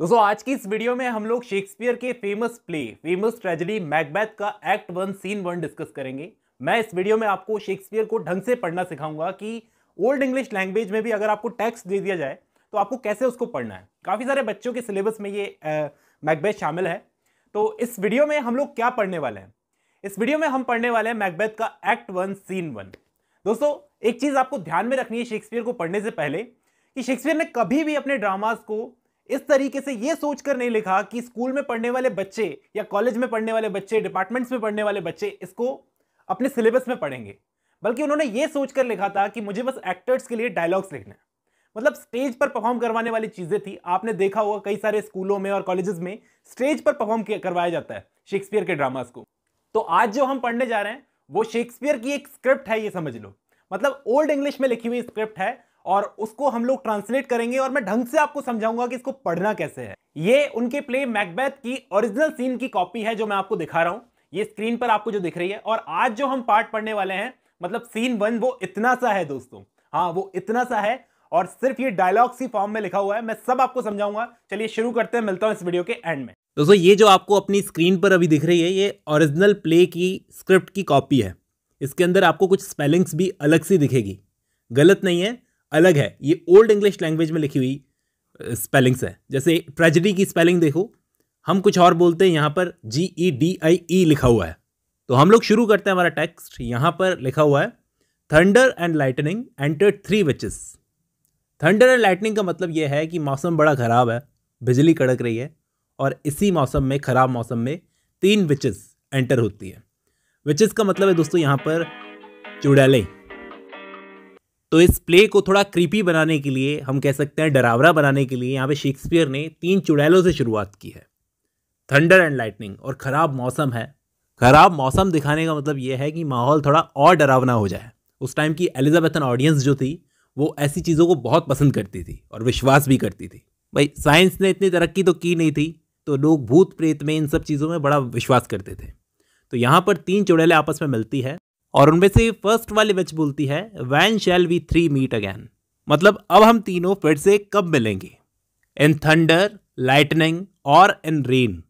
दोस्तों आज की इस वीडियो में हम लोग शेक्सपियर के famous play famous tragedy Macbeth का act one scene one discuss करेंगे मैं इस वीडियो में आपको शेक्सपियर को ढंग से पढ़ना सिखाऊंगा कि ओल्ड इंग्लिश लैंग्वेज में भी अगर आपको टेक्स्ट दे दिया जाए तो आपको कैसे उसको पढ़ना है काफ़ी सारे बच्चों के सिलेबस में ये मैकबैथ शामिल है तो इस वीडियो में हम लोग क्या पढ़ने वाले हैं इस वीडियो में हम पढ़ने वाले हैं मैकबैथ का एक्ट वन सीन वन दोस्तों एक चीज़ आपको ध्यान में रखनी है शेक्सपियर को पढ़ने से पहले कि शेक्सपियर ने कभी भी अपने ड्रामाज को इस तरीके से यह सोचकर नहीं लिखा कि स्कूल में पढ़ने वाले बच्चे या कॉलेज में पढ़ने वाले बच्चे डिपार्टमेंट्स में पढ़ने वाले बच्चे इसको अपने सिलेबस में पढ़ेंगे बल्कि उन्होंने ये सोचकर लिखा था कि मुझे बस एक्टर्स के लिए डायलॉग्स लिखना है मतलब स्टेज पर परफॉर्म करवाने वाली चीज़ें थी आपने देखा होगा कई सारे स्कूलों में और कॉलेजेस में स्टेज पर परफॉर्म करवाया जाता है शेक्सपियर के ड्रामास को तो आज जो हम पढ़ने जा रहे हैं वो शेक्सपियर की एक स्क्रिप्ट है ये समझ लो मतलब ओल्ड इंग्लिश में लिखी हुई स्क्रिप्ट है और उसको हम लोग ट्रांसलेट करेंगे और मैं ढंग से आपको समझाऊंगा कि इसको पढ़ना कैसे है ये उनके प्ले मैकबैथ की ओरिजिनल सीन की कॉपी है जो मैं आपको दिखा रहा हूं ये स्क्रीन पर आपको जो दिख रही है और आज जो हम पार्ट पढ़ने वाले हैं मतलब सीन वन वो इतना सा है दोस्तों हाँ वो इतना सा है और सिर्फ ये डायलॉग सी फॉर्म में लिखा हुआ है मैं सब आपको समझाऊंगा चलिए शुरू करते हैं मिलता हूँ इस वीडियो के एंड में दोस्तों ये जो आपको अपनी स्क्रीन पर अभी दिख रही है ये ओरिजिनल प्ले की स्क्रिप्ट की कॉपी है इसके अंदर आपको कुछ स्पेलिंग्स भी अलग सी दिखेगी गलत नहीं है अलग है ये ओल्ड इंग्लिश लैंग्वेज में लिखी हुई स्पेलिंग्स uh, है जैसे ट्रेजिडी की स्पेलिंग देखो हम कुछ और बोलते हैं यहाँ पर जी ई डी आई ई लिखा हुआ है तो हम लोग शुरू करते हैं हमारा टेक्स्ट यहाँ पर लिखा हुआ है thunder and lightning enter three witches thunder and lightning का मतलब यह है कि मौसम बड़ा ख़राब है बिजली कड़क रही है और इसी मौसम में ख़राब मौसम में तीन विचेस एंटर होती है विचेस का मतलब है दोस्तों यहाँ पर चुड़ैलें तो इस प्ले को थोड़ा क्रीपी बनाने के लिए हम कह सकते हैं डरावरा बनाने के लिए यहाँ पे शेक्सपियर ने तीन चुड़ैलों से शुरुआत की है थंडर एंड लाइटनिंग और ख़राब मौसम है ख़राब मौसम दिखाने का मतलब ये है कि माहौल थोड़ा और डरावना हो जाए उस टाइम की एलिजाबेथन ऑडियंस जो थी वो ऐसी चीज़ों को बहुत पसंद करती थी और विश्वास भी करती थी भाई साइंस ने इतनी तरक्की तो की नहीं थी तो लोग भूत प्रेत में इन सब चीज़ों में बड़ा विश्वास करते थे तो यहाँ पर तीन चुड़ैलें आपस में मिलती है और उनमें से फर्स्ट वाली बच बोलती है when shall we three meet again मतलब अब हम तीनों फिर से कब मिलेंगे इन थंडर लाइटनिंग और इन रेन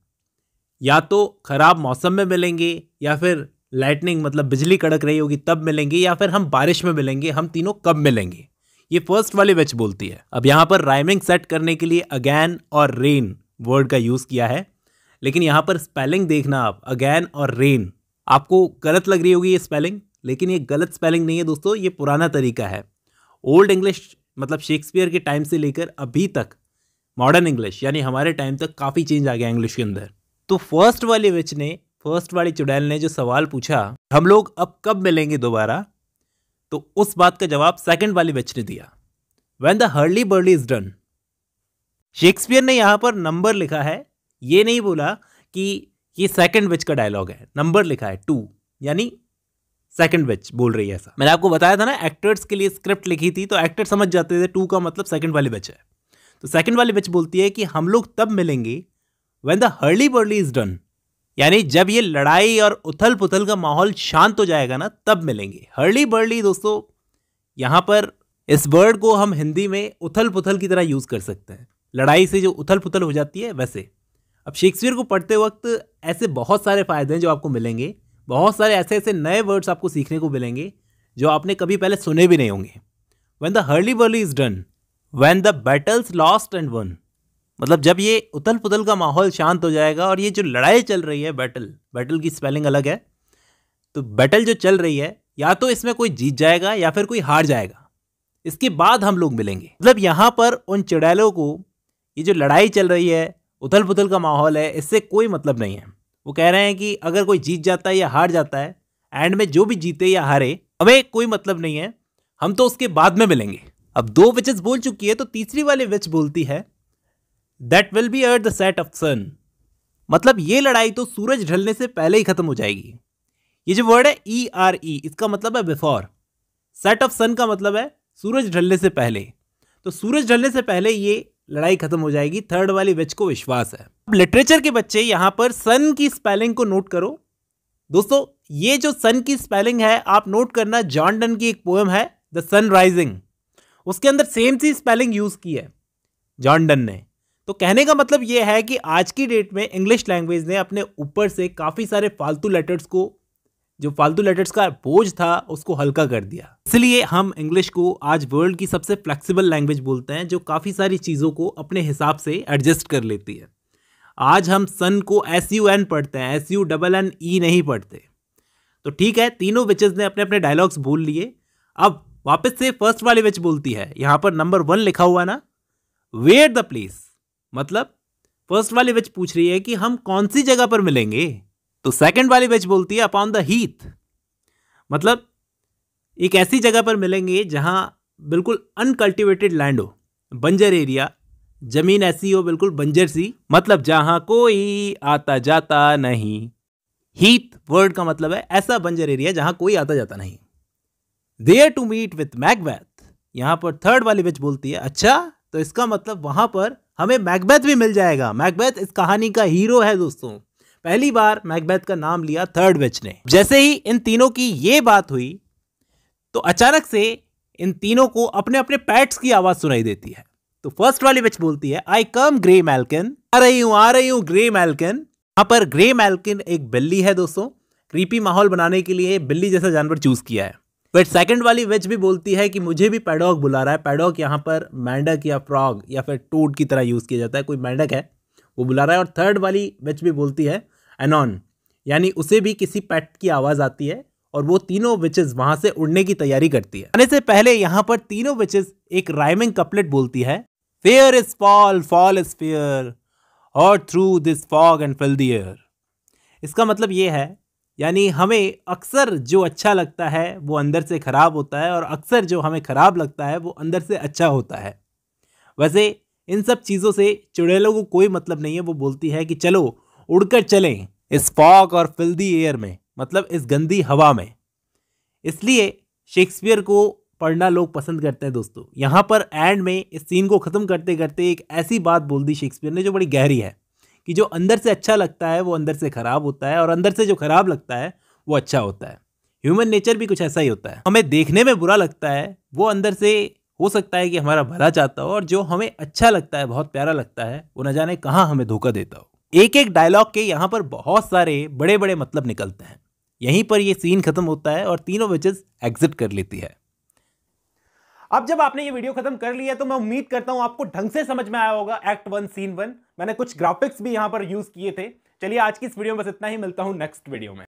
या तो खराब मौसम में मिलेंगे या फिर लाइटनिंग मतलब बिजली कड़क रही होगी तब मिलेंगे या फिर हम बारिश में मिलेंगे हम तीनों कब मिलेंगे ये फर्स्ट वाली बच बोलती है अब यहाँ पर राइमिंग सेट करने के लिए अगैन और रेन वर्ड का यूज़ किया है लेकिन यहाँ पर स्पेलिंग देखना आप अगैन और रेन आपको गलत लग रही होगी ये स्पेलिंग लेकिन ये गलत स्पेलिंग नहीं है दोस्तों ये पुराना तरीका है ओल्ड इंग्लिश मतलब शेक्सपियर के टाइम से लेकर अभी तक मॉडर्न इंग्लिश यानी हमारे टाइम तक काफ़ी चेंज आ गया इंग्लिश के अंदर तो फर्स्ट वाले विच ने फर्स्ट वाली चुड़ैल ने जो सवाल पूछा हम लोग अब कब मिलेंगे दोबारा तो उस बात का जवाब सेकंड वाली विच ने दिया when the hurly burly is done Shakespeare ने यहां पर नंबर लिखा है ये नहीं बोला कि ये सेकंड विच का डायलॉग है नंबर लिखा है टू यानी सेकंड विच बोल रही है ऐसा मैंने आपको बताया था ना एक्टर्स के लिए स्क्रिप्ट लिखी थी तो एक्टर समझ जाते थे टू का मतलब सेकंड वाली विच है तो सेकंड वाली विच बोलती है कि हम लोग तब मिलेंगे when the hurly burly is done यानी जब ये लड़ाई और उथल पुथल का माहौल शांत हो जाएगा ना तब मिलेंगे हर्ली बर्ली दोस्तों यहाँ पर इस वर्ड को हम हिंदी में उथल पुथल की तरह यूज़ कर सकते हैं लड़ाई से जो उथल पुथल हो जाती है वैसे अब शेक्सपियर को पढ़ते वक्त ऐसे बहुत सारे फ़ायदे हैं जो आपको मिलेंगे बहुत सारे ऐसे ऐसे नए वर्ड्स आपको सीखने को मिलेंगे जो आपने कभी पहले सुने भी नहीं होंगे when the hurly burly is done when the battle's lost and won मतलब जब ये उथल पुथल का माहौल शांत हो जाएगा और ये जो लड़ाई चल रही है बैटल बैटल की स्पेलिंग अलग है तो बैटल जो चल रही है या तो इसमें कोई जीत जाएगा या फिर कोई हार जाएगा इसके बाद हम लोग मिलेंगे मतलब यहाँ पर उन चिड़ैलों को ये जो लड़ाई चल रही है उथल पुथल का माहौल है इससे कोई मतलब नहीं है वो कह रहे हैं कि अगर कोई जीत जाता है या हार जाता है एंड में जो भी जीते या हारे हमें कोई मतलब नहीं है हम तो उसके बाद में मिलेंगे अब दो विचेस बोल चुकी है तो तीसरी वाली विच बोलती है that will be ere the set of sun मतलब ये लड़ाई तो सूरज ढलने से पहले ही खत्म हो जाएगी ये जो वर्ड है ई आर ई इसका मतलब है बिफोर सेट ऑफ सन का मतलब है सूरज ढलने से पहले तो सूरज ढलने से पहले ये लड़ाई खत्म हो जाएगी थर्ड वाली बेच को विश्वास है अब लिटरेचर के बच्चे यहाँ पर सन की स्पेलिंग को नोट करो दोस्तों ये जो सन की स्पेलिंग है आप नोट करना जॉन डन की एक पोएम है द सन राइजिंग उसके अंदर सेम सी स्पेलिंग यूज़ की है जॉन डन ने तो कहने का मतलब यह है कि आज की डेट में इंग्लिश लैंग्वेज ने अपने ऊपर से काफ़ी सारे फालतू लेटर्स को जो फालतू लेटर्स का बोझ था उसको हल्का कर दिया इसलिए हम इंग्लिश को आज वर्ल्ड की सबसे फ्लेक्सिबल लैंग्वेज बोलते हैं जो काफ़ी सारी चीज़ों को अपने हिसाब से एडजस्ट कर लेती है आज हम सन को एस यू एन पढ़ते हैं S U double N E नहीं पढ़ते तो ठीक है तीनों विचेज ने अपने अपने डायलॉग्स बोल लिए अब वापस से फर्स्ट वाली विच बोलती है यहाँ पर नंबर वन लिखा हुआ ना वेयर द प्लेस मतलब फर्स्ट वाली विच पूछ रही है कि हम कौन सी जगह पर मिलेंगे तो सेकंड वाली बेच बोलती है अपॉन द हीथ मतलब एक ऐसी जगह पर मिलेंगे जहां बिल्कुल अनकल्टिवेटेड लैंड हो बंजर एरिया जमीन ऐसी हो बिल्कुल बंजर सी मतलब जहां कोई आता जाता नहीं हीथ वर्ड का मतलब है ऐसा बंजर एरिया जहां कोई आता जाता नहीं there to meet with Macbeth यहां पर थर्ड वाली बेच बोलती है अच्छा तो इसका मतलब वहां पर हमें मैकबैथ भी मिल जाएगा मैकबैथ इस कहानी का हीरो है दोस्तों पहली बार मैकबेथ का नाम लिया थर्ड विच ने जैसे ही इन तीनों की ये बात हुई तो अचानक से इन तीनों को अपने अपने पैट्स की आवाज सुनाई देती है तो फर्स्ट वाली विच बोलती है आई कम ग्रे मैलकिन आ रही हूं आ रही हूं ग्रे मैल्कन यहां पर ग्रे मैलकिन एक बिल्ली है दोस्तों क्रीपी माहौल बनाने के लिए बिल्ली जैसा जानवर चूज किया है बट सेकंड वाली वेज भी बोलती है कि मुझे भी पैडॉग बुला रहा है पैडॉग यहाँ पर मैंडक या फ्रॉग या फिर टूड की तरह यूज़ किया जाता है कोई मैंडक है वो बुला रहा है और थर्ड वाली वेज भी बोलती है एनॉन यानी उसे भी किसी पैट की आवाज़ आती है और वो तीनों विचेस वहां से उड़ने की तैयारी करती है आने से पहले यहाँ पर तीनों विचेस एक राइमिंग कपलेट बोलती है fair is foul foul is fair और through this fog and filthy air इसका मतलब ये है यानी हमें अक्सर जो अच्छा लगता है वो अंदर से ख़राब होता है और अक्सर जो हमें ख़राब लगता है वो अंदर से अच्छा होता है वैसे इन सब चीज़ों से चुड़ैलों को कोई मतलब नहीं है वो बोलती है कि चलो उड़कर चलें इस फॉग और फिल्दी एयर में मतलब इस गंदी हवा में इसलिए शेक्सपियर को पढ़ना लोग पसंद करते हैं दोस्तों यहाँ पर एंड में इस सीन को ख़त्म करते करते एक ऐसी बात बोल दी शेक्सपियर ने जो बड़ी गहरी है कि जो अंदर से अच्छा लगता है वो अंदर से ख़राब होता है और अंदर से जो ख़राब लगता है वो अच्छा होता है ह्यूमन नेचर भी कुछ ऐसा ही होता है हमें देखने में बुरा लगता है वो अंदर से हो सकता है कि हमारा भला चाहता हो और जो हमें अच्छा लगता है बहुत प्यारा लगता है वो न जाने कहाँ हमें धोखा देता हो एक एक डायलॉग के यहाँ पर बहुत सारे बड़े बड़े मतलब निकलते हैं यहीं पर ये सीन खत्म होता है और तीनों विचेस एग्जिट कर लेती है अब जब आपने ये वीडियो खत्म कर लिया तो मैं उम्मीद करता हूं आपको ढंग से समझ में आया होगा एक्ट वन सीन वन मैंने कुछ ग्राफिक्स भी यहां पर यूज किए थे चलिए आज की इस वीडियो में बस इतना ही मिलता हूं नेक्स्ट वीडियो में